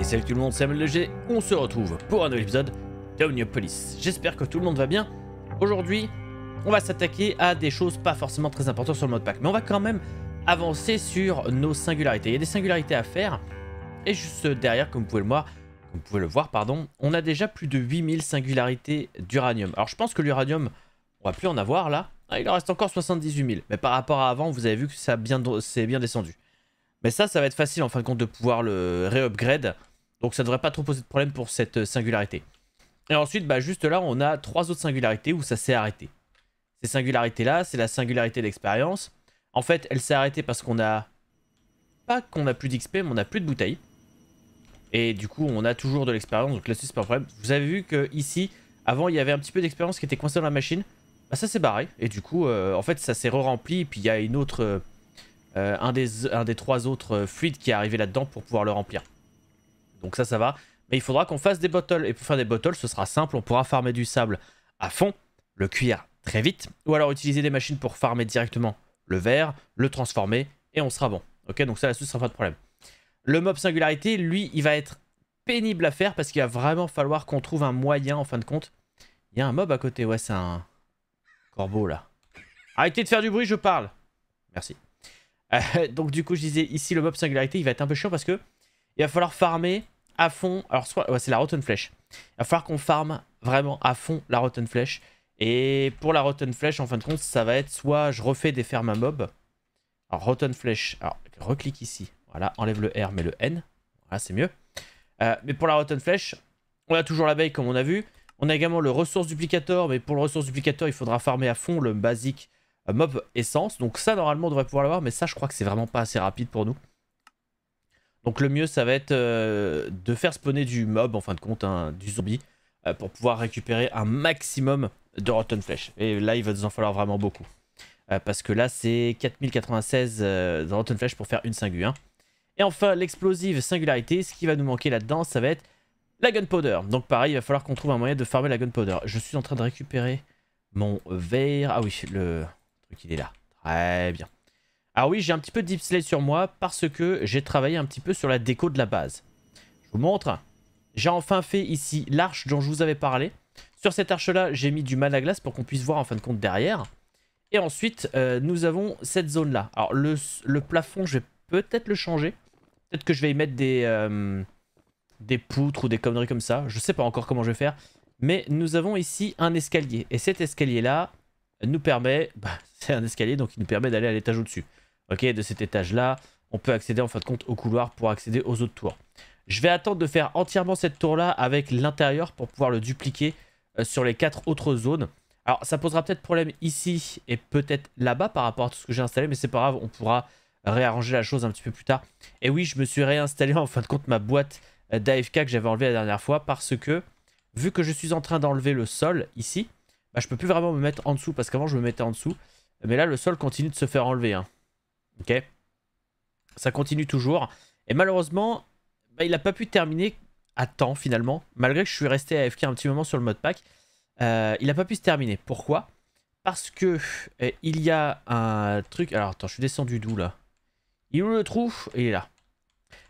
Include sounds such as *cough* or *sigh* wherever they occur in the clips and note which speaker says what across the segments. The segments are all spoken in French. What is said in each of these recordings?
Speaker 1: Et salut tout le monde, c'est MLG, on se retrouve pour un nouvel épisode d'Omniopolis. J'espère que tout le monde va bien. Aujourd'hui, on va s'attaquer à des choses pas forcément très importantes sur le mode pack, mais on va quand même avancer sur nos singularités. Il y a des singularités à faire, et juste derrière, comme vous pouvez le voir, comme vous pouvez le voir pardon, on a déjà plus de 8000 singularités d'uranium. Alors je pense que l'uranium, on va plus en avoir là, ah, il en reste encore 78 000, mais par rapport à avant, vous avez vu que ça c'est bien descendu. Mais ça, ça va être facile en fin de compte de pouvoir le re-upgrade. Donc ça devrait pas trop poser de problème pour cette euh, singularité. Et ensuite, bah, juste là, on a trois autres singularités où ça s'est arrêté. Ces singularités-là, c'est la singularité d'expérience. En fait, elle s'est arrêtée parce qu'on a... Pas qu'on n'a plus d'XP, mais on n'a plus de bouteilles. Et du coup, on a toujours de l'expérience, donc là-dessus, c'est pas un problème. Vous avez vu que ici, avant, il y avait un petit peu d'expérience qui était coincée dans la machine. Bah, ça s'est barré. Et du coup, euh, en fait, ça s'est re-rempli. Et puis, il y a une autre... Euh, un, des, un des trois autres fluides qui est arrivé là-dedans pour pouvoir le remplir. Donc ça, ça va. Mais il faudra qu'on fasse des bottles. Et pour faire des bottles, ce sera simple. On pourra farmer du sable à fond, le cuire très vite. Ou alors utiliser des machines pour farmer directement le verre, le transformer et on sera bon. Ok, donc ça la dessus sera pas de problème. Le mob singularité, lui, il va être pénible à faire parce qu'il va vraiment falloir qu'on trouve un moyen en fin de compte. Il y a un mob à côté, ouais, c'est un corbeau là. Arrêtez de faire du bruit, je parle. Merci. Euh, donc du coup, je disais, ici, le mob singularité, il va être un peu chiant parce que il va falloir farmer à fond. Alors, soit c'est la Rotten Flèche. Il va falloir qu'on farme vraiment à fond la Rotten Flèche. Et pour la Rotten Flèche, en fin de compte, ça va être soit je refais des fermes à mob. Alors, Rotten Flèche. Alors, reclique ici. Voilà, enlève le R, mais le N. Voilà, c'est mieux. Euh, mais pour la Rotten Flèche, on a toujours l'abeille comme on a vu. On a également le ressource duplicateur, mais pour le ressource duplicateur, il faudra farmer à fond le basique euh, mob essence. Donc ça, normalement, on devrait pouvoir l'avoir, mais ça, je crois que c'est vraiment pas assez rapide pour nous. Donc le mieux, ça va être euh, de faire spawner du mob, en fin de compte, hein, du zombie, euh, pour pouvoir récupérer un maximum de Rotten Flesh. Et là, il va nous en falloir vraiment beaucoup. Euh, parce que là, c'est 4096 de Rotten Flesh pour faire une singu. Hein. Et enfin, l'explosive singularité, ce qui va nous manquer là-dedans, ça va être la gunpowder. Donc pareil, il va falloir qu'on trouve un moyen de farmer la gunpowder. Je suis en train de récupérer mon verre. Ah oui, le truc, il est là. Très bien. Ah oui, j'ai un petit peu de sur moi parce que j'ai travaillé un petit peu sur la déco de la base. Je vous montre. J'ai enfin fait ici l'arche dont je vous avais parlé. Sur cette arche-là, j'ai mis du mal à glace pour qu'on puisse voir en fin de compte derrière. Et ensuite, euh, nous avons cette zone-là. Alors le, plafond, je vais peut-être le changer. Peut-être que je vais y mettre des, euh, des poutres ou des conneries comme ça. Je ne sais pas encore comment je vais faire. Mais nous avons ici un escalier. Et cet escalier-là nous permet... *laughs* Bah, c'est un escalier, donc il nous permet d'aller à l'étage au-dessus ok, de cet étage-là, on peut accéder en fin de compte au couloir pour accéder aux autres tours. Je vais attendre de faire entièrement cette tour-là avec l'intérieur pour pouvoir le dupliquer euh, sur les quatre autres zones. Alors ça posera peut-être problème ici et peut-être là-bas par rapport à tout ce que j'ai installé, mais c'est pas grave, on pourra réarranger la chose un petit peu plus tard. Et oui, je me suis réinstallé *laughs* en fin de compte ma boîte euh, d'AFK que j'avais enlevée la dernière fois parce que vu que je suis en train d'enlever le sol ici, bah, je peux plus vraiment me mettre en dessous parce qu'avant je me mettais en dessous. Mais là le sol continue de se faire enlever. Hein. Ok Ça continue toujours. Et malheureusement, bah, il n'a pas pu terminer à temps finalement, malgré que je suis resté à FK un petit moment sur le mode pack. Euh, il n'a pas pu se terminer. Pourquoi Parce que euh, il y a un truc. Alors attends, je suis descendu d'où là Il le trouve, Il est là.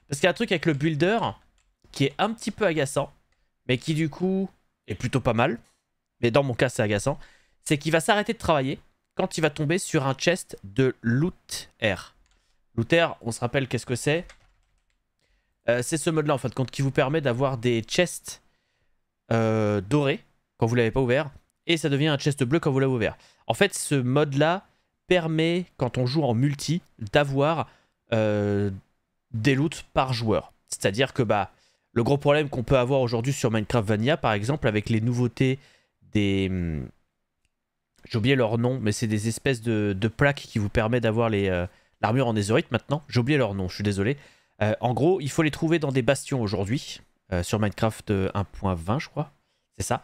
Speaker 1: Parce qu'il y a un truc avec le builder qui est un petit peu agaçant, mais qui du coup est plutôt pas mal. Mais dans mon cas, c'est agaçant. C'est qu'il va s'arrêter de travailler quand il va tomber sur un chest de loot air. Loot air, on se rappelle qu'est-ce que c'est euh, C'est ce mode-là, en fait, compte, qui vous permet d'avoir des chests euh, dorés quand vous ne l'avez pas ouvert, et ça devient un chest bleu quand vous l'avez ouvert. En fait, ce mode-là permet, quand on joue en multi, d'avoir euh, des loots par joueur. C'est-à-dire que bah, le gros problème qu'on peut avoir aujourd'hui sur Minecraft Vanilla, par exemple, avec les nouveautés des hum, j'ai oublié leur nom, mais c'est des espèces de, plaques qui vous permettent d'avoir euh, l'armure en ézorite maintenant. J'ai oublié leur nom, je suis désolé. Euh, en gros, il faut les trouver dans des bastions aujourd'hui, euh, sur Minecraft 1.20, je crois. C'est ça.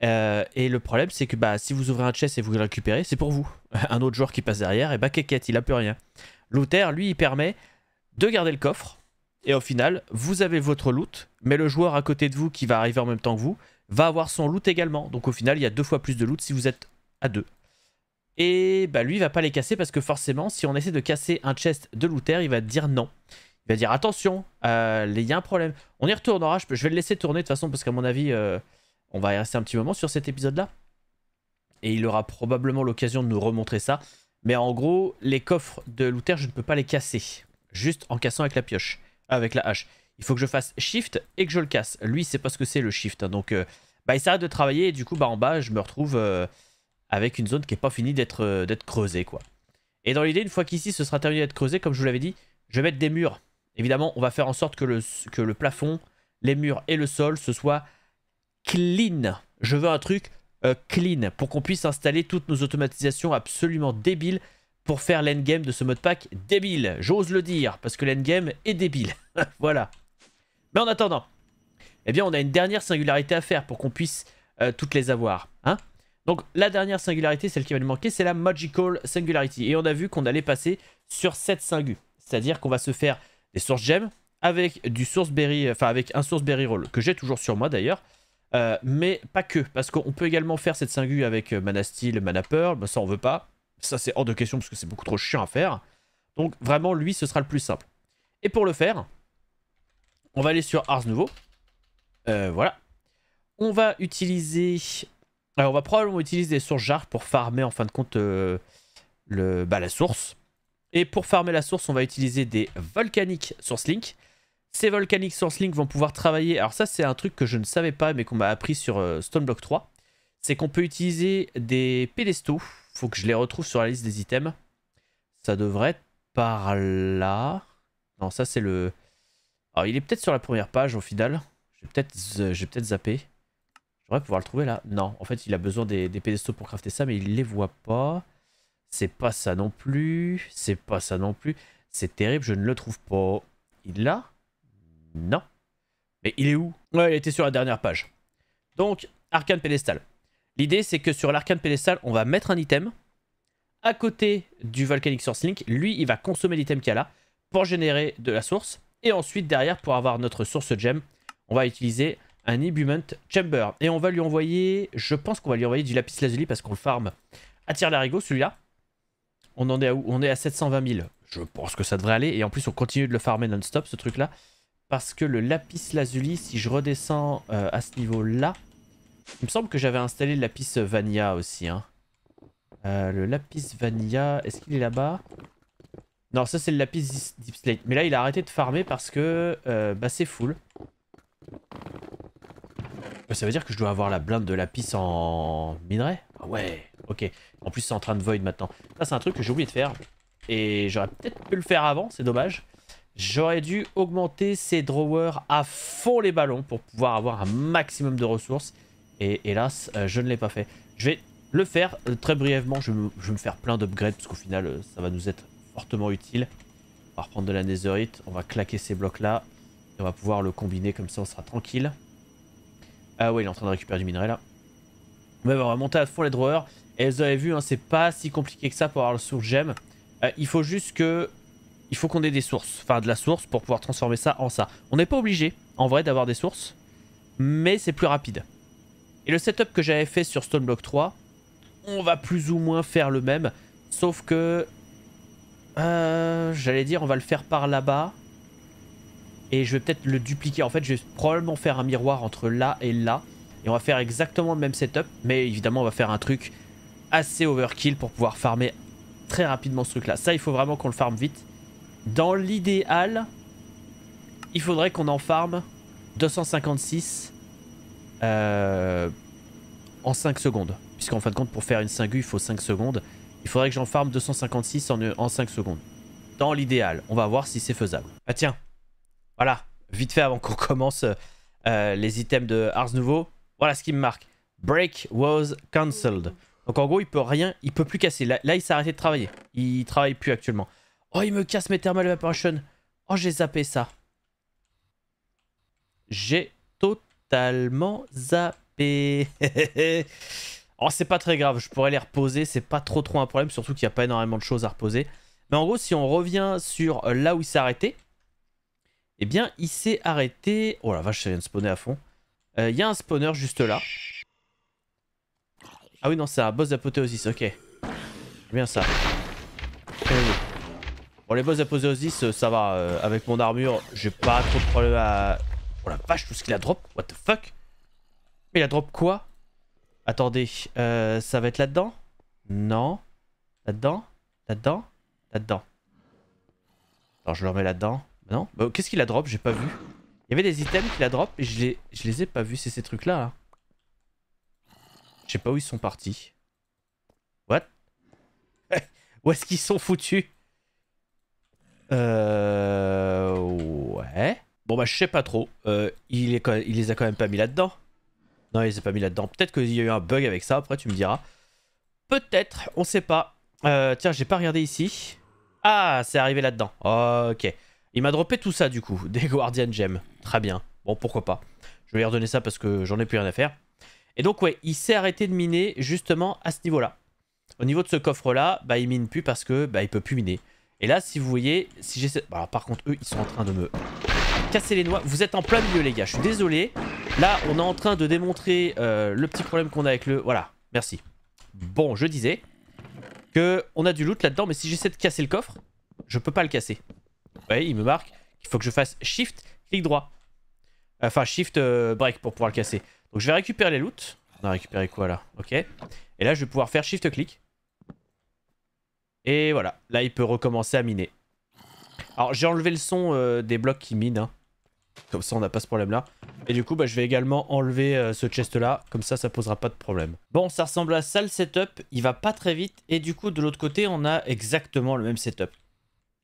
Speaker 1: et le problème, c'est que bah, si vous ouvrez un chest et vous le récupérez, c'est pour vous. *laughs* un autre joueur qui passe derrière, et bah quéquette, il a plus rien. Looter, lui, il permet de garder le coffre, et au final, vous avez votre loot, mais le joueur à côté de vous qui va arriver en même temps que vous va avoir son loot également. Donc au final, il y a deux fois plus de loot si vous êtes à deux. Et bah lui, il va pas les casser parce que forcément, si on essaie de casser un chest de looter, il va dire non. Il va dire attention, euh, il y a un problème. On y retournera, je, je vais le laisser tourner de toute façon parce qu'à mon avis, euh, on va y rester un petit moment sur cet épisode-là. Et il aura probablement l'occasion de nous remontrer ça. Mais en gros, les coffres de looter, je ne peux pas les casser. Juste en cassant avec la pioche, euh, avec la hache. Il faut que je fasse shift et que je le casse. Lui, c'est pas ce que c'est le shift. Hein. donc, bah, il s'arrête de travailler et du coup, bah, en bas, je me retrouve avec une zone qui n'est pas finie euh, d'être creusée, quoi. Et dans l'idée, une fois qu'ici ce sera terminé d'être creusé, comme je vous l'avais dit, je vais mettre des murs. Évidemment, on va faire en sorte que le, plafond, les murs et le sol, ce soit clean. Je veux un truc euh, clean pour qu'on puisse installer toutes nos automatisations absolument débiles pour faire l'endgame de ce mode pack débile. J'ose le dire, parce que l'endgame est débile. *laughs* voilà. Mais en attendant, eh bien, on a une dernière singularité à faire pour qu'on puisse euh, toutes les avoir. Donc la dernière singularité, celle qui va nous manquer, c'est la Magical Singularity. Et on a vu qu'on allait passer sur cette singu. C'est-à-dire qu'on va se faire des sources gemmes avec du source berry, enfin avec un source berry roll, que j'ai toujours sur moi d'ailleurs. Euh, mais pas que, parce qu'on peut également faire cette singu avec euh, Mana Steel, Mana Pearl, mais ça on veut pas. Ça c'est hors de question parce que c'est beaucoup trop chiant à faire. Donc vraiment lui ce sera le plus simple. Et pour le faire, on va aller sur Ars Nouveau. Euh, voilà. On va utiliser alors, on va probablement utiliser des sources jarres pour farmer en fin de compte euh, le, bah, la source. Et pour farmer la source, on va utiliser des volcaniques Source Link. Ces volcaniques Source Link vont pouvoir travailler. Alors, ça, c'est un truc que je ne savais pas, mais qu'on m'a appris sur euh, Stoneblock 3. C'est qu'on peut utiliser des pédestaux. Faut que je les retrouve sur la liste des items. Ça devrait être par là. Non, ça, c'est le. Alors, il est peut-être sur la première page au final. J'ai peut-être peut, zappé pouvoir le trouver là. Non, en fait, il a besoin des, des pour crafter ça, mais il les voit pas. C'est pas ça non plus. C'est pas ça non plus. C'est terrible, je ne le trouve pas. Il l'a Non. Mais il est où Ouais, il était sur la dernière page. Donc, arcane pédestal. L'idée, c'est que sur l'arcane pédestal, on va mettre un item à côté du Volcanic Source Link. Lui, il va consommer l'item qu'il y a là pour générer de la source. Et ensuite, derrière, pour avoir notre source gem, on va utiliser un Ibument Chamber. Et on va lui envoyer, je pense qu'on va lui envoyer du Lapis Lazuli parce qu'on le farm à tire larigot, celui-là. On en est à où On est à 720 000. Je pense que ça devrait aller. Et en plus, on continue de le farmer non-stop, ce truc-là. Parce que le Lapis Lazuli, si je redescends euh, à ce niveau-là... Il me semble que j'avais installé le Lapis Vanilla aussi. Hein. Euh, le Lapis Vanilla, est-ce qu'il est, là-bas Non, ça c'est le Lapis Deep Slate. Mais là, il a arrêté de farmer parce que euh, bah, c'est full. Bah, ça veut dire que je dois avoir la blinde de la lapis en minerai ah ouais, ok. En plus, c'est en train de void maintenant. Ça, c'est un truc que j'ai oublié de faire. Et j'aurais peut-être pu le faire avant, c'est dommage. J'aurais dû augmenter ces drawers à fond les ballons pour pouvoir avoir un maximum de ressources. Et hélas, euh, je ne l'ai pas fait. Je vais le faire euh, très brièvement. Je vais me, faire plein d'upgrades parce qu'au final, euh, ça va nous être fortement utile. On va reprendre de la netherite. On va claquer ces blocs-là. Et on va pouvoir le combiner comme ça, on sera tranquille. Ah ouais, il est en train de récupérer du minerai là. Mais bah, on va monter à fond les drawers. Et vous avez vu, hein, c'est pas si compliqué que ça pour avoir le source gem. Euh, il faut juste que... Il faut qu'on ait des sources, enfin de la source pour pouvoir transformer ça en ça. On n'est pas obligé, en vrai, d'avoir des sources, mais c'est plus rapide. Et le setup que j'avais fait sur Stoneblock 3, on va plus ou moins faire le même, sauf que... Euh, j'allais dire, on va le faire par là-bas. Et je vais peut-être le dupliquer. En fait, je vais probablement faire un miroir entre là et là. Et on va faire exactement le même setup. Mais évidemment, on va faire un truc assez overkill pour pouvoir farmer très rapidement ce truc-là. Ça, il faut vraiment qu'on le farme vite. Dans l'idéal, il faudrait qu'on en farme 256 euh, en 5 secondes. Puisqu'en fin de compte, pour faire une singue, il faut 5 secondes. Il faudrait que j'en farme 256 en, en 5 secondes. Dans l'idéal, on va voir si c'est faisable. Ah tiens, voilà, vite fait avant qu'on *laughs* commence euh, euh, les items de Ars Nouveau. Voilà ce qui me marque. Break was cancelled. Donc en gros, il peut rien, il peut plus casser. Là, il s'est arrêté de travailler. Il travaille plus actuellement. Oh, il me casse mes thermal evaporation. Oh, j'ai zappé ça. J'ai totalement zappé. *laughs* oh, c'est pas très grave. Je pourrais les reposer. C'est pas trop trop un problème. Surtout qu'il n'y a pas énormément de choses à reposer. Mais en gros, si on revient sur là où il s'est arrêté, eh bien, il s'est arrêté... Oh la vache, ça vient de spawner à fond. Euh, il y a un spawner juste là. Ah oui, non, c'est un boss d'apothéosis, ok. Bien ça. Euh, bon, les boss d'apothéosis, euh, ça va. avec mon armure, j'ai pas trop de problème à... Oh la vache, tout ce qu'il a drop, what the fuck il a drop quoi Attendez, ça va être là-dedans Non. Là-dedans Là-dedans Là-dedans. Alors je le remets là-dedans. Non bah, Qu'est-ce qu'il a drop J'ai pas vu. Il y avait des items qu'il a drop et je les, les ai pas vus. C'est ces trucs-là. Je sais pas où ils sont partis. What *laughs* Où est-ce qu'ils sont foutus Euh... Ouais. Bon bah je sais pas trop. Euh, il, les a quand même pas mis là-dedans. Non, il les a pas mis là-dedans. Peut-être qu'il y a eu un bug avec ça. Après, tu me diras. Peut-être, on sait pas. Euh, tiens, j'ai pas regardé ici. Ah, c'est arrivé là-dedans. Ok. Il m'a droppé tout ça du coup, *laughs* des Guardian Gems. Très bien. Bon, pourquoi pas. Je vais lui redonner ça parce que j'en ai plus rien à faire. Et donc ouais, il s'est arrêté de miner justement à ce niveau-là. Au niveau de ce coffre-là, bah il mine plus parce que bah il peut plus miner. Et là, si vous voyez, si j'essaie... Bah, par contre, eux, ils sont en train de me casser les noix. Vous êtes en plein milieu, les gars. Je suis désolé. Là, on est en train de démontrer euh, le petit problème qu'on a avec le... Voilà, merci. Bon, je disais que on a du loot là-dedans, mais si j'essaie de casser le coffre, je peux pas le casser. Vous voyez, il me marque qu'il faut que je fasse Shift, clic droit. Enfin, Shift euh, break pour pouvoir le casser. Donc je vais récupérer les loots. On a récupéré quoi là Ok. Et là, je vais pouvoir faire Shift clic. Et voilà. Là, il peut recommencer à miner. Alors j'ai enlevé le son euh, des blocs qui minent. Hein. Comme ça, on n'a pas ce problème-là. Et du coup, bah, je vais également enlever euh, ce chest-là. Comme ça, ça posera pas de problème. Bon, ça ressemble à ça le setup. Il va pas très vite. Et du coup, de l'autre côté, on a exactement le même setup.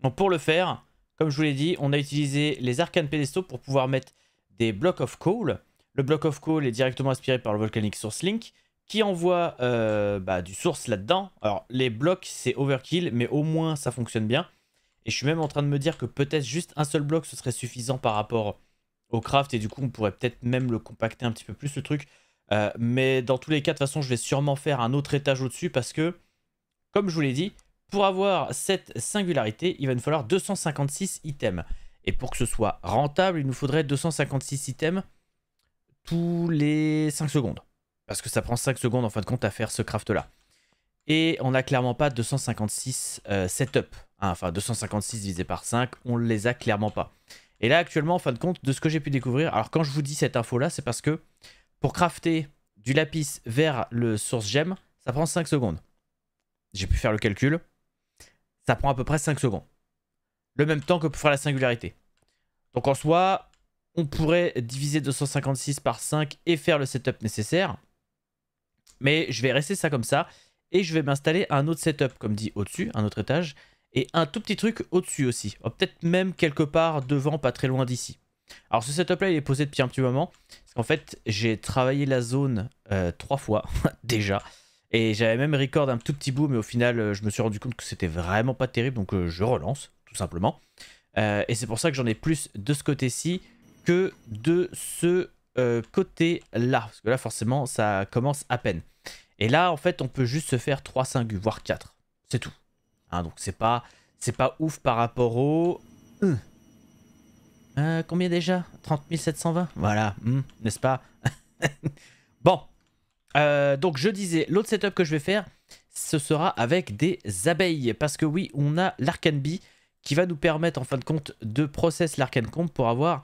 Speaker 1: Donc pour le faire, comme je vous l'ai dit, on a utilisé les arcanes pédestaux pour pouvoir mettre des blocs of coal. Le bloc of coal est directement inspiré par le Volcanic Source Link qui envoie euh, bah, du source là-dedans. Alors les blocs c'est overkill mais au moins ça fonctionne bien. Et je suis même en train de me dire que peut-être juste un seul bloc ce serait suffisant par rapport au craft et du coup on pourrait peut-être même le compacter un petit peu plus le truc. Euh, mais dans tous les cas de toute façon je vais sûrement faire un autre étage au-dessus parce que comme je vous l'ai dit pour avoir cette singularité, il va nous falloir 256 items. Et pour que ce soit rentable, il nous faudrait 256 items tous les 5 secondes. Parce que ça prend 5 secondes en fin de compte à faire ce craft là. Et on n'a clairement pas 256 euh, setup. Hein, enfin 256 divisé par 5, on ne les a clairement pas. Et là actuellement en fin de compte de ce que j'ai pu découvrir, alors quand je vous dis cette info là c'est parce que pour crafter du lapis vers le source gem, ça prend 5 secondes. J'ai pu faire le calcul ça prend à peu près 5 secondes. Le même temps que pour faire la singularité. Donc en soi, on pourrait diviser 256 par 5 et faire le setup nécessaire. Mais je vais rester ça comme ça. Et je vais m'installer un autre setup, comme dit au-dessus, un autre étage. Et un tout petit truc au-dessus aussi. Oh, peut-être même quelque part devant, pas très loin d'ici. Alors ce setup là il est posé depuis un petit moment. Parce qu'en fait j'ai travaillé la zone euh, trois fois *laughs* déjà. Et j'avais même record un tout petit bout, mais au final, euh, je me suis rendu compte que c'était vraiment pas terrible, donc euh, je relance, tout simplement. Euh, et c'est pour ça que j'en ai plus de ce côté-ci que de ce côté-là. Parce que là, forcément, ça commence à peine. Et là, en fait, on peut juste se faire 3 cingus, voire 4. C'est tout. Hein, donc c'est pas, pas ouf par rapport au... combien déjà 30 720 Voilà, hum, n'est-ce pas *laughs* Euh, donc je disais, l'autre setup que je vais faire, ce sera avec des abeilles. Parce que oui, on a l'arcane bee qui va nous permettre en fin de compte de process l'arcane comb pour avoir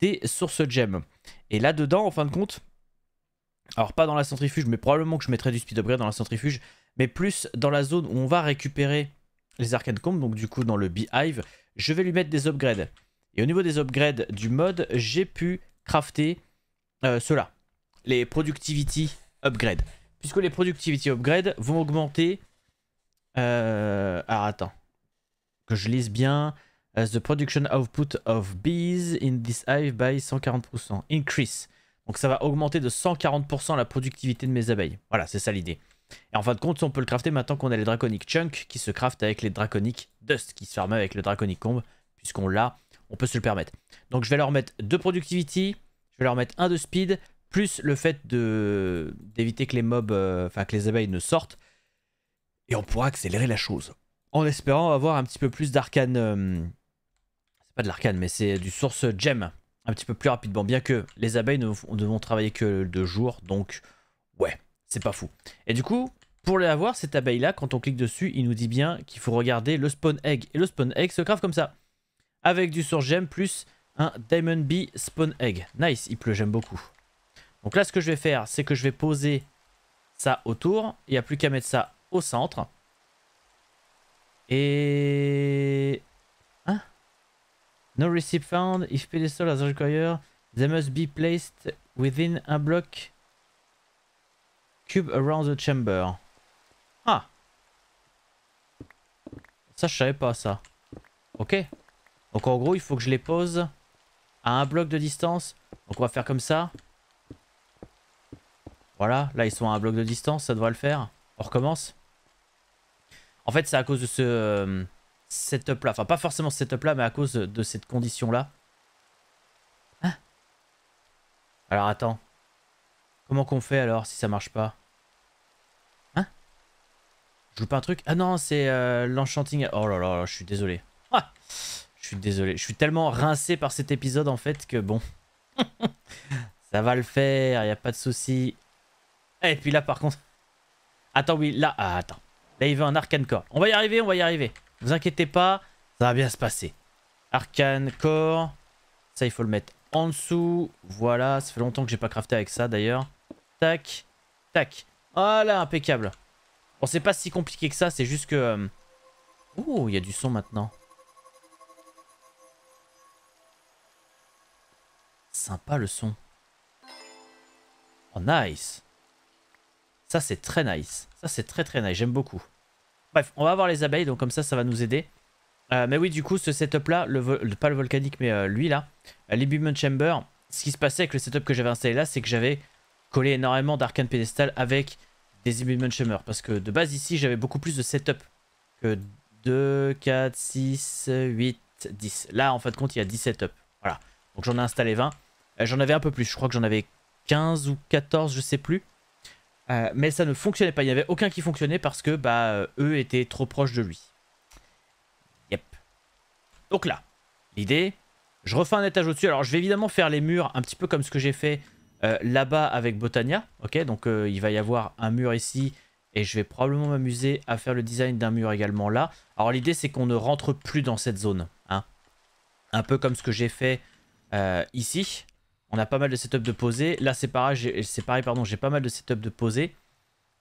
Speaker 1: des sources gem. Et là-dedans, en fin de compte, alors pas dans la centrifuge, mais probablement que je mettrai du speed upgrade dans la centrifuge, mais plus dans la zone où on va récupérer les arcane comb. donc du coup dans le beehive, je vais lui mettre des upgrades. Et au niveau des upgrades du mode, j'ai pu crafter euh, cela. Les productivity upgrade. Puisque les productivity upgrade vont augmenter... Euh, alors attends. Que je lise bien. Euh, the production output of bees in this hive by 140%. Increase. Donc ça va augmenter de 140% la productivité de mes abeilles. Voilà, c'est ça l'idée. Et en fin de compte, on peut le crafter maintenant qu'on a les draconic chunk qui se craftent avec les draconic dust qui se ferment avec le draconic comb. Puisqu'on l'a, on peut se le permettre. Donc je vais leur mettre 2 productivity, je vais leur mettre un de speed, plus le fait d'éviter que les mobs, euh, enfin que les abeilles ne sortent, et on pourra accélérer la chose. En espérant avoir un petit peu plus d'arcane, euh, c'est pas de l'arcane, mais c'est du source gem, un petit peu plus rapidement, bien que les abeilles ne, vont travailler que deux jours. donc ouais, c'est pas fou. Et du coup, pour avoir cette abeille-là, quand on clique dessus, il nous dit bien qu'il faut regarder le spawn egg. Et le spawn egg se grave comme ça. Avec du source gem plus un diamond bee spawn egg. Nice, il pleut, j'aime beaucoup. Donc là, ce que je vais faire, c'est que je vais poser ça autour. Il n'y a plus qu'à mettre ça au centre. Et... Hein No receipt found. If pedestal as required, they must be placed within a block cube around the chamber. Ah Ça, je savais pas ça. Ok. Donc en gros, il faut que je les pose à un bloc de distance. Donc on va faire comme ça. Voilà, là ils sont à un bloc de distance, ça devrait le faire. On recommence. En fait, c'est à cause de ce euh, setup-là. Enfin, pas forcément ce setup-là, mais à cause de cette condition-là. Hein Alors, attends. Comment qu'on fait alors si ça marche pas Hein Je joue pas un truc Ah non, c'est euh, l'enchanting... Oh là là, je suis désolé. Ah je suis désolé. Je suis tellement rincé par cet épisode, en fait, que bon... *laughs* ça va le faire, il a pas de souci. Et eh, puis là, par contre... Attends, oui, là... Ah, attends. Là, il veut un Arcane Core. On va y arriver, on va y arriver. Ne vous inquiétez pas, ça va bien se passer. Arcane Core. Ça, il faut le mettre en dessous. Voilà, ça fait longtemps que j'ai pas crafté avec ça, d'ailleurs. Tac, tac. Voilà, impeccable. Bon, c'est pas si compliqué que ça, c'est juste que... Euh, ouh, il y a du son maintenant. Sympa le son. Oh, nice. Ça, c'est très nice. Ça, c'est très très nice. J'aime beaucoup. Bref, on va avoir les abeilles, donc comme ça, ça va nous aider. Euh, mais oui, du coup, ce setup-là, le pas le volcanique, mais euh, lui, là, euh, l'Ebullion Chamber, ce qui se passait avec le setup que j'avais installé là, c'est que j'avais collé énormément d'arcane pédestal avec des Ebullion Chamber. Parce que de base, ici, j'avais beaucoup plus de setup que 2, 4, 6, 8, 10. Là, en fin de compte, il y a 10 setups. Voilà. Donc j'en ai installé 20. J'en avais un peu plus. Je crois que j'en avais 15 ou 14, je sais plus. Euh, mais ça ne fonctionnait pas. Il n'y avait aucun qui fonctionnait parce que bah, euh, eux étaient trop proches de lui. Yep. Donc là, l'idée, je refais un étage au-dessus. Alors je vais évidemment faire les murs un petit peu comme ce que j'ai fait euh, là-bas avec Botania. Ok, donc il va y avoir un mur ici. Et je vais probablement m'amuser à faire le design d'un mur également là. Alors l'idée c'est qu'on ne rentre plus dans cette zone. Hein. Un peu comme ce que j'ai fait ici on a pas mal de setup de poser, Là, c'est pareil, c'est pareil, pardon, j'ai pas mal de setup de poser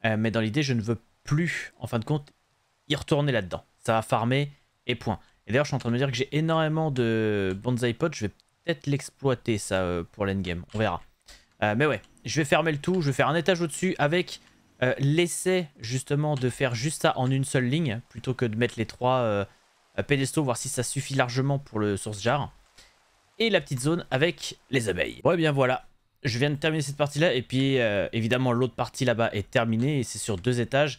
Speaker 1: euh, mais dans l'idée, je ne veux plus, en fin de compte, y retourner là-dedans. Ça va farmer et point. Et d'ailleurs, je suis en train de me dire que j'ai énormément de bonsai Pot. Je vais peut-être l'exploiter, ça, euh, pour l'endgame. On verra. Euh, mais ouais, je vais fermer le tout. Je vais faire un étage au-dessus avec l'essai, justement, de faire juste ça en une seule ligne. Plutôt que de mettre les trois pédestaux, voir si ça suffit largement pour le source jar et la petite zone avec les abeilles. Ouais, bien voilà. Je viens de terminer cette partie-là et puis euh, évidemment l'autre partie là-bas est terminée et c'est sur deux étages.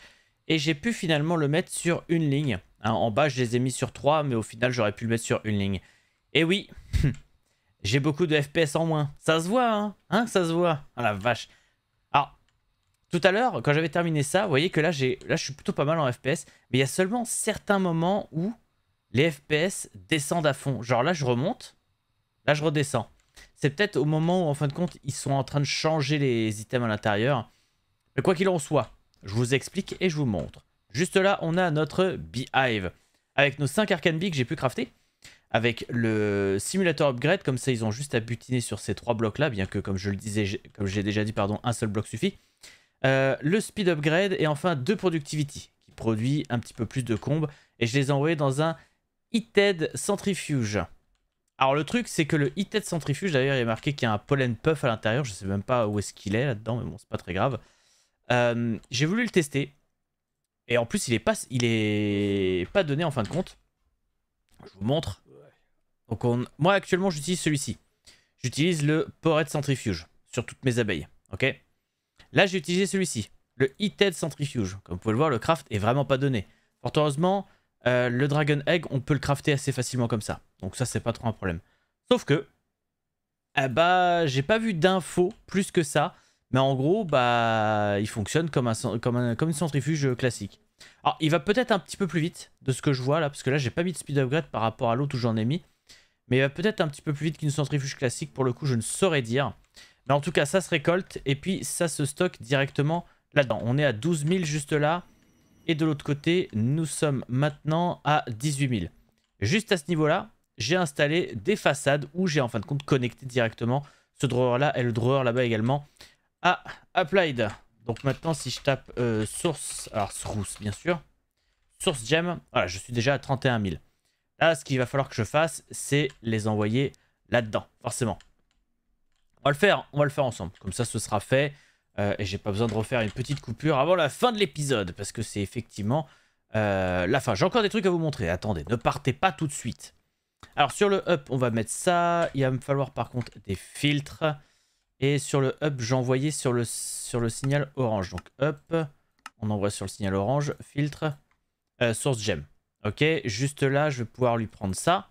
Speaker 1: Et j'ai pu finalement le mettre sur une ligne. Hein. en bas, je les ai mis sur trois, mais au final, j'aurais pu le mettre sur une ligne. Et oui, *laughs* j'ai beaucoup de FPS en moins. Ça se voit, hein, hein Ça se voit. Ah la vache. Alors, tout à l'heure, quand j'avais terminé ça, vous voyez que là, là, je suis plutôt pas mal en FPS. Mais il y a seulement certains moments où les FPS descendent à fond. Genre là, je remonte Là, je redescends. C'est peut-être au moment où, en fin de compte, ils sont en train de changer les items à l'intérieur. Mais quoi qu'il en soit, je vous explique et je vous montre. Juste là, on a notre Beehive. Avec nos 5 Arcane Bees que j'ai pu crafter. Avec le Simulator upgrade, comme ça ils ont juste à butiner sur ces trois blocs là, bien que comme je le disais, comme j'ai déjà dit, pardon, un seul bloc suffit. Euh, le speed upgrade et enfin deux productivity qui produit un petit peu plus de combes et je les ai envoyés dans un heated centrifuge. Alors le truc c'est que le Heated centrifuge d'ailleurs il est marqué qu'il y a un pollen puff à l'intérieur, je sais même pas où est-ce qu'il est, là-dedans mais bon c'est pas très grave. Euh, j'ai voulu le tester et en plus il est, pas, il est pas donné en fin de compte. Je vous montre. Donc moi actuellement j'utilise celui-ci. J'utilise le Porret centrifuge sur toutes mes abeilles. Ok. Là j'ai utilisé celui-ci, le Heated centrifuge. Comme vous pouvez le voir le craft est vraiment pas donné. Fort heureusement euh, le Dragon Egg on peut le crafter assez facilement comme ça. Donc ça, c'est pas trop un problème. Sauf que, eh bah, j'ai pas vu d'infos plus que ça. Mais en gros, bah, il fonctionne comme, un, comme, comme une centrifuge classique. Alors, il va peut-être un petit peu plus vite de ce que je vois là, parce que là, j'ai pas mis de speed upgrade par rapport à l'autre où j'en ai mis. Mais il va peut-être un petit peu plus vite qu'une centrifuge classique, pour le coup, je ne saurais dire. Mais en tout cas, ça se récolte, et puis ça se stocke directement là-dedans. On est à 12 000 juste là, et de l'autre côté, nous sommes maintenant à 18 000. Juste à ce niveau-là, j'ai installé des façades où j'ai en fin de compte connecté directement ce drawer là et le drawer là-bas également à Applied. Donc maintenant si je tape euh, source, alors source bien sûr, source gem, voilà je suis déjà à 31 000. Là ce qu'il va falloir que je fasse c'est les envoyer là-dedans forcément. On va le faire, on va le faire ensemble, comme ça ce sera fait. Euh, et j'ai pas besoin de refaire une petite coupure avant la fin de l'épisode parce que c'est effectivement euh, la fin. J'ai encore des trucs à vous montrer, attendez, ne partez pas tout de suite. Alors sur le up, on va mettre ça. Il va me falloir par contre des filtres. Et sur le up, j'envoyais sur le, sur le signal orange. Donc up, on envoie sur le signal orange, filtre, euh, source gem. Ok, juste là, je vais pouvoir lui prendre ça.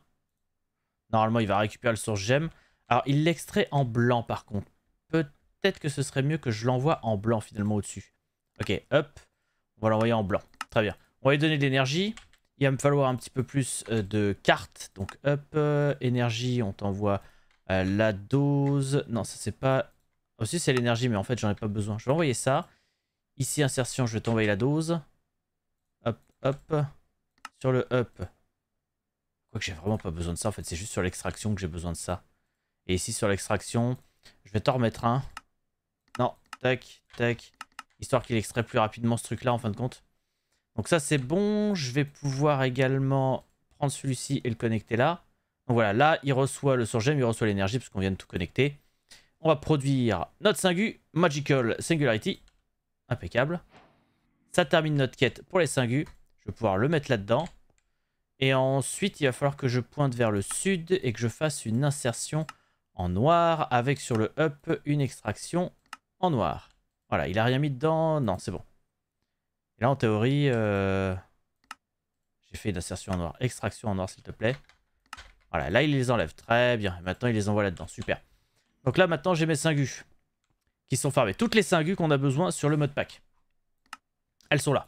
Speaker 1: Normalement, il va récupérer le source gem. Alors, il l'extrait en blanc par contre. Peut-être que ce serait mieux que je l'envoie en blanc finalement au-dessus. Ok, Up », on va l'envoyer en blanc. Très bien. On va lui donner de l'énergie. Il va me falloir un petit peu plus euh, de cartes. Donc up, euh, énergie, on t'envoie euh, la dose. Non, ça c'est pas... Aussi c'est l'énergie, mais en fait j'en ai pas besoin. Je vais envoyer ça. Ici insertion, je vais t'envoyer la dose. Hop, hop. Sur le up. Quoique j'ai vraiment pas besoin de ça en fait, c'est juste sur l'extraction que j'ai besoin de ça. Et ici sur l'extraction, je vais t'en remettre un. Non, tac, tac. Histoire qu'il extrait plus rapidement ce truc là en fin de compte. Donc ça c'est bon. Je vais pouvoir également prendre celui-ci et le connecter là. Donc voilà, là il reçoit le surgem, il reçoit l'énergie parce qu'on vient de tout connecter. On va produire notre Singu, Magical Singularity. Impeccable. Ça termine notre quête pour les Singus. Je vais pouvoir le mettre là-dedans. Et ensuite, il va falloir que je pointe vers le sud et que je fasse une insertion en noir avec sur le up une extraction en noir. Voilà, il a rien mis dedans. Non, c'est bon là, en théorie, euh, j'ai fait insertion en noir. Extraction en noir, s'il te plaît. Voilà, là, il les enlève. Très bien. maintenant, il les envoie là-dedans. Super. Donc là, maintenant, j'ai mes singus qui sont farmés. Toutes les singus qu'on a besoin sur le mode pack. Elles sont là.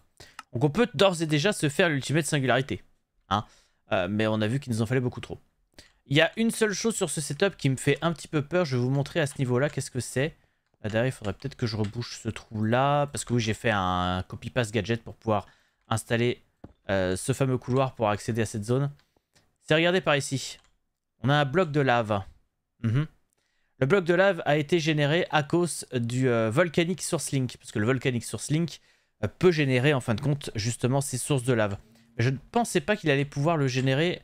Speaker 1: Donc on peut d'ores et déjà se faire l'ultimate singularité. Hein. Euh, mais on a vu qu'il nous en fallait beaucoup trop. Il y a une seule chose sur ce setup qui me fait un petit peu peur. Je vais vous montrer à ce niveau-là qu'est-ce que c'est derrière, il faudrait peut-être que je rebouche ce trou-là. Parce que oui, j'ai fait un copy-paste gadget pour pouvoir installer euh, ce fameux couloir pour accéder à cette zone. C'est regardez par ici. On a un bloc de lave. Mhm. Le bloc de lave a été généré à cause du euh, Volcanic Source Link. Parce que le Volcanic Source Link euh, peut générer en fin de compte justement ces sources de lave. je ne pensais pas qu'il allait pouvoir le générer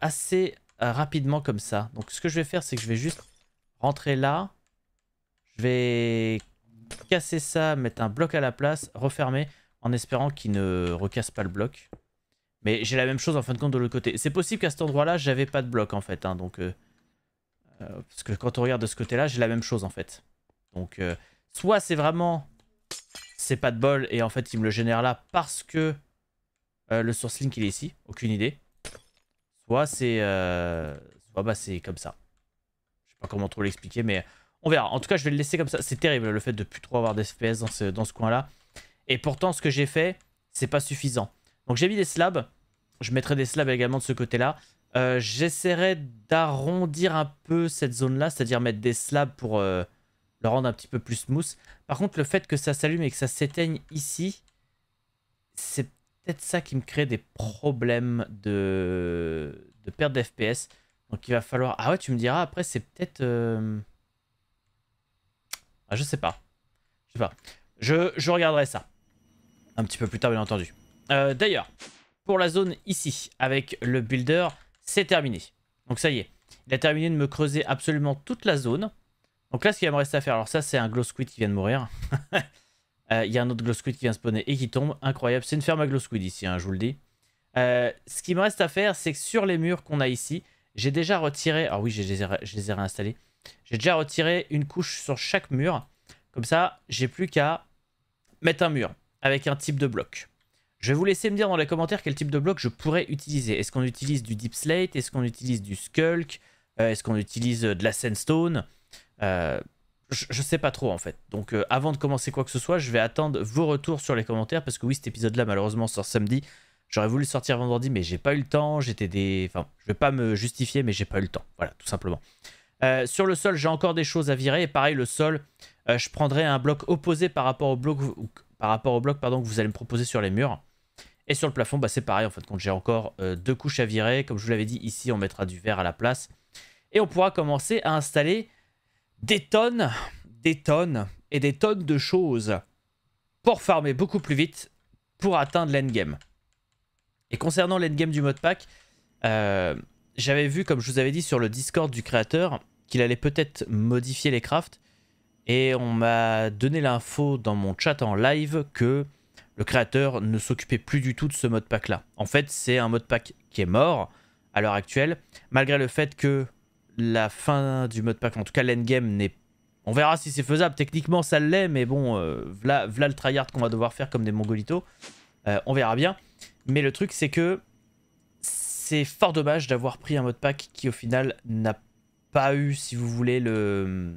Speaker 1: assez rapidement comme ça. Donc ce que je vais faire, c'est que je vais juste rentrer là. Je vais casser ça, mettre un bloc à la place, refermer, en espérant qu'il ne recasse pas le bloc. Mais j'ai la même chose en fin de compte de l'autre côté. C'est possible qu'à cet endroit-là, j'avais pas de bloc en fait. Hein, donc, euh, euh, parce que quand on regarde de ce côté-là, j'ai la même chose en fait. Donc, euh, soit c'est vraiment... C'est pas de bol et en fait, il me le génère là parce que le source link il est ici. Aucune idée. Soit c'est... Soit bah c'est comme ça. Je sais pas comment trop l'expliquer, mais... On verra. En tout cas, je vais le laisser comme ça. C'est terrible le fait de plus trop avoir des FPS dans ce, coin-là. Et pourtant, ce que j'ai fait, c'est pas suffisant. Donc j'ai mis des slabs. Je mettrai des slabs également de ce côté-là. Euh, j'essaierai d'arrondir un peu cette zone-là, c'est-à-dire mettre des slabs pour euh, le rendre un petit peu plus smooth. Par contre, le fait que ça s'allume et que ça s'éteigne ici, c'est peut-être ça qui me crée des problèmes de, de perte d'FPS. Donc il va falloir... Ah ouais, tu me diras, après, c'est peut-être... Euh, ah, je sais pas. Je sais pas. Je, regarderai ça. Un petit peu plus tard, bien entendu. Euh, d'ailleurs, pour la zone ici, avec le builder, c'est terminé. Donc ça y est. Il a terminé de me creuser absolument toute la zone. Donc là, ce qu'il me reste à faire, alors ça, c'est un glow squid qui vient de mourir. *laughs* Euh, il y a un autre glow squid qui vient spawner et qui tombe. Incroyable. C'est une ferme à glow ici, hein, je vous le dis. Euh, ce qui me reste à faire, c'est que sur les murs qu'on a ici, j'ai déjà retiré... Ah oui, je les ai réinstallés. J'ai déjà retiré une couche sur chaque mur. Comme ça, j'ai plus qu'à mettre un mur avec un type de bloc. Je vais vous laisser me dire dans les commentaires quel type de bloc je pourrais utiliser. Est-ce qu'on utilise du Deep Slate Est-ce qu'on utilise du Skulk euh, Est-ce qu'on utilise euh, de la Sandstone euh, je, sais pas trop en fait. Donc avant de commencer quoi que ce soit, je vais attendre vos retours sur les commentaires parce que oui, cet épisode-là malheureusement sort samedi. J'aurais voulu sortir vendredi, mais j'ai pas eu le temps. J'étais des, enfin, je vais pas me justifier, mais j'ai pas eu le temps. Voilà, tout simplement. Euh, sur le sol, j'ai encore des choses à virer. Et pareil, le sol, euh, je prendrai un bloc opposé par rapport au bloc, par rapport au pardon, que vous allez me proposer sur les murs. Et sur le plafond, bah, c'est pareil en fait. compte j'ai encore euh, deux couches à virer, comme je vous l'avais dit, ici on mettra du verre à la place. Et on pourra commencer à installer des tonnes, des tonnes et des tonnes de choses pour farmer beaucoup plus vite pour atteindre l'endgame. Et concernant l'endgame du mode pack, euh, j'avais vu, comme je vous avais dit, sur le Discord du créateur, qu'il allait peut-être modifier les crafts. Et on m'a donné l'info dans mon chat en live que le créateur ne s'occupait plus du tout de ce modpack pack là. En fait, c'est un modpack pack qui est mort à l'heure actuelle, malgré le fait que la fin du modpack, pack, en tout cas l'endgame, n'est on verra si c'est faisable. Techniquement, ça l'est, mais bon, euh, voilà, le tryhard qu'on va devoir faire comme des mongolitos. Euh, on verra bien. Mais le truc, c'est que c'est fort dommage d'avoir pris un modpack qui au final n'a pas eu, si vous voulez, le,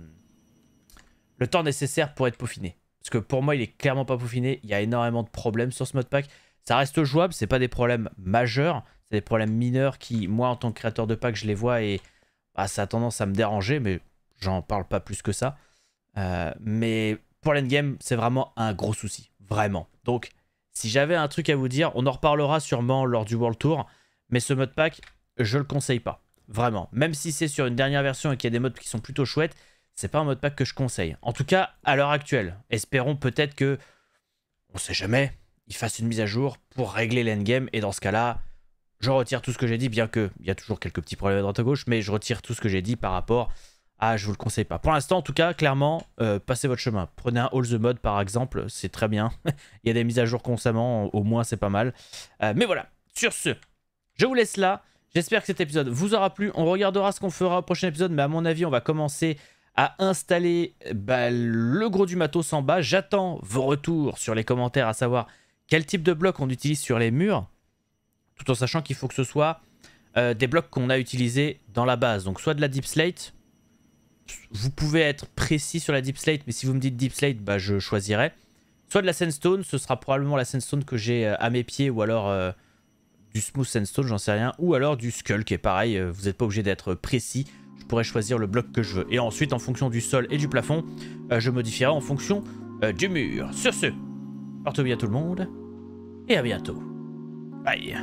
Speaker 1: le temps nécessaire pour être peaufiné. Parce que pour moi, il est clairement pas peaufiné. Il y a énormément de problèmes sur ce modpack. Ça reste jouable, c'est pas des problèmes majeurs, c'est des problèmes mineurs qui, moi, en tant que créateur de pack, je les vois et bah, ça a tendance à me déranger, mais j'en parle pas plus que ça. Euh, mais pour l'endgame, c'est vraiment un gros souci. Vraiment. Donc, si j'avais un truc à vous dire, on en reparlera sûrement lors du World Tour. Mais ce mode pack, je le conseille pas. Vraiment. Même si c'est sur une dernière version et qu'il y a des modes qui sont plutôt chouettes, c'est pas un mode pack que je conseille. En tout cas, à l'heure actuelle. Espérons peut-être que, on sait jamais, ils fassent une mise à jour pour régler l'endgame. Et dans ce cas-là, je retire tout ce que j'ai dit, bien que il y a toujours quelques petits problèmes à droite à gauche, mais je retire tout ce que j'ai dit par rapport à je vous le conseille pas. Pour l'instant, en tout cas, clairement, euh, passez votre chemin. Prenez un All the Mode par exemple, c'est très bien. *laughs* il y a des mises à jour constamment, au moins c'est pas mal. Euh, mais voilà, sur ce, je vous laisse là. J'espère que cet épisode vous aura plu. On regardera ce qu'on fera au prochain épisode, mais à mon avis, on va commencer à installer bah, le gros du matos en bas. J'attends vos retours sur les commentaires, à savoir quel type de bloc on utilise sur les murs, tout en sachant qu'il faut que ce soit euh, des blocs qu'on a utilisés dans la base. Donc soit de la deep slate, vous pouvez être précis sur la deep slate, mais si vous me dites deep slate, bah, je choisirai. Soit de la sandstone, ce sera probablement la sandstone que j'ai euh, à mes pieds, ou alors... Euh, du Smooth Sandstone, j'en sais rien, ou alors du Skull, qui est pareil, euh, vous n'êtes pas obligé d'être précis, je pourrais choisir le bloc que je veux. Et ensuite, en fonction du sol et du plafond, euh, je modifierai en fonction euh, du mur. Sur ce, portez bien tout le monde, et à bientôt. Bye